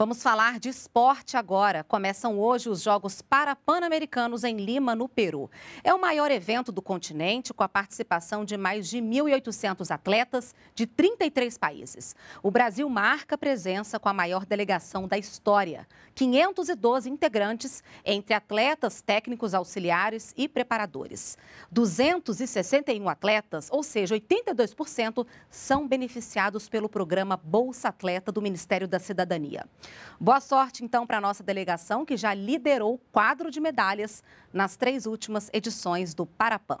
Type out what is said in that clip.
Vamos falar de esporte agora. Começam hoje os Jogos Parapan-Americanos em Lima, no Peru. É o maior evento do continente, com a participação de mais de 1.800 atletas de 33 países. O Brasil marca presença com a maior delegação da história. 512 integrantes, entre atletas, técnicos auxiliares e preparadores. 261 atletas, ou seja, 82%, são beneficiados pelo programa Bolsa Atleta do Ministério da Cidadania. Boa sorte, então, para a nossa delegação, que já liderou o quadro de medalhas nas três últimas edições do Parapan.